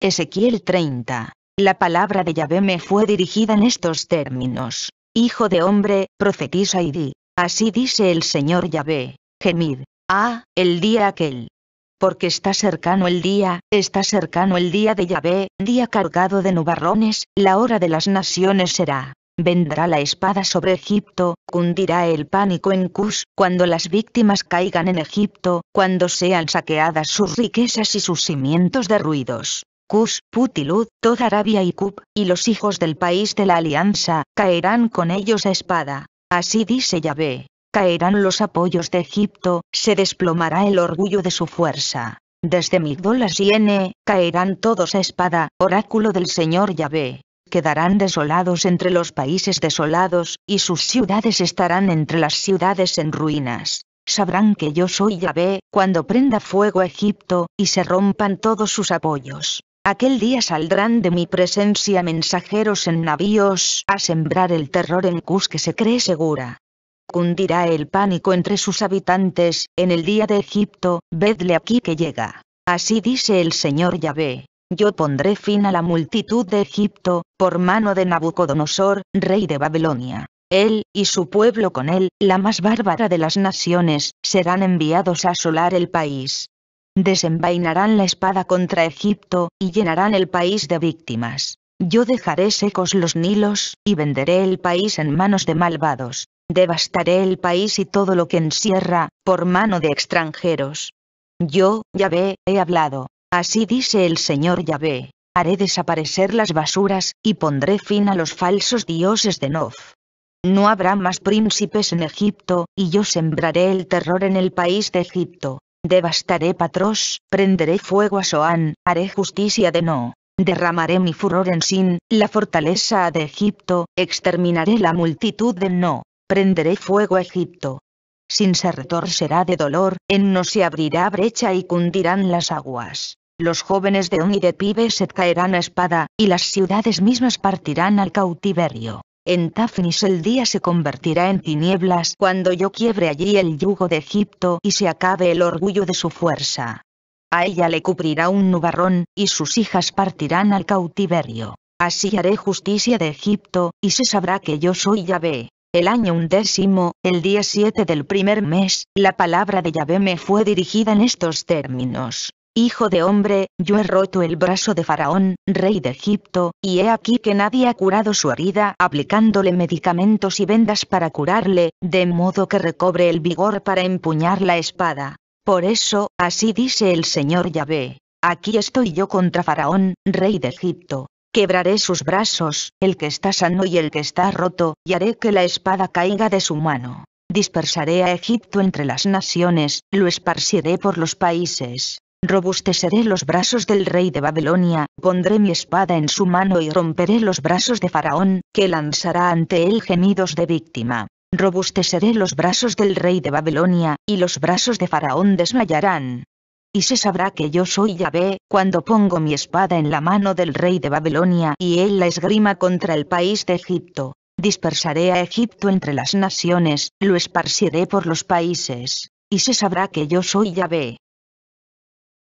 Ezequiel 30. La palabra de Yahvé me fue dirigida en estos términos. Hijo de hombre, profetiza y di, así dice el Señor Yahvé, gemid, ah, el día aquel. Porque está cercano el día, está cercano el día de Yahvé, día cargado de nubarrones, la hora de las naciones será. Vendrá la espada sobre Egipto, cundirá el pánico en Cus, cuando las víctimas caigan en Egipto, cuando sean saqueadas sus riquezas y sus cimientos derruidos. Cus, Putilud, toda Arabia y Cub, y los hijos del país de la alianza, caerán con ellos a espada. Así dice Yahvé. Caerán los apoyos de Egipto, se desplomará el orgullo de su fuerza. Desde Migdol a Siene, caerán todos a espada, oráculo del Señor Yahvé. Quedarán desolados entre los países desolados, y sus ciudades estarán entre las ciudades en ruinas sabrán que yo soy Yahvé, cuando prenda fuego a Egipto, y se rompan todos sus apoyos. Aquel día saldrán de mi presencia mensajeros en navíos a sembrar el terror en Cus que se cree segura. Cundirá el pánico entre sus habitantes, en el día de Egipto, vedle aquí que llega. Así dice el Señor Yahvé. Yo pondré fin a la multitud de Egipto, por mano de Nabucodonosor, rey de Babilonia. Él, y su pueblo con él, la más bárbara de las naciones, serán enviados a asolar el país desenvainarán la espada contra Egipto, y llenarán el país de víctimas. Yo dejaré secos los nilos, y venderé el país en manos de malvados. Devastaré el país y todo lo que encierra, por mano de extranjeros. Yo, Yahvé, he hablado. Así dice el Señor Yahvé. Haré desaparecer las basuras, y pondré fin a los falsos dioses de Nof. No habrá más príncipes en Egipto, y yo sembraré el terror en el país de Egipto. Devastaré Patros, prenderé fuego a Soán, haré justicia de No. Derramaré mi furor en Sin, la fortaleza de Egipto, exterminaré la multitud de No. Prenderé fuego a Egipto. Sin se retorcerá de dolor, en No se abrirá brecha y cundirán las aguas. Los jóvenes de On y de Pibes se caerán a espada, y las ciudades mismas partirán al cautiverio en Tafnis el día se convertirá en tinieblas cuando yo quiebre allí el yugo de Egipto y se acabe el orgullo de su fuerza. A ella le cubrirá un nubarrón, y sus hijas partirán al cautiverio. Así haré justicia de Egipto, y se sabrá que yo soy Yahvé. El año undécimo, el día siete del primer mes, la palabra de Yahvé me fue dirigida en estos términos. Hijo de hombre, yo he roto el brazo de Faraón, rey de Egipto, y he aquí que nadie ha curado su herida aplicándole medicamentos y vendas para curarle, de modo que recobre el vigor para empuñar la espada. Por eso, así dice el Señor Yahvé. Aquí estoy yo contra Faraón, rey de Egipto. Quebraré sus brazos, el que está sano y el que está roto, y haré que la espada caiga de su mano. Dispersaré a Egipto entre las naciones, lo esparciré por los países. Robusteceré los brazos del rey de Babilonia, pondré mi espada en su mano y romperé los brazos de Faraón, que lanzará ante él gemidos de víctima. Robusteceré los brazos del rey de Babilonia, y los brazos de Faraón desmayarán. Y se sabrá que yo soy Yahvé, cuando pongo mi espada en la mano del rey de Babilonia y él la esgrima contra el país de Egipto. Dispersaré a Egipto entre las naciones, lo esparciré por los países. Y se sabrá que yo soy Yahvé.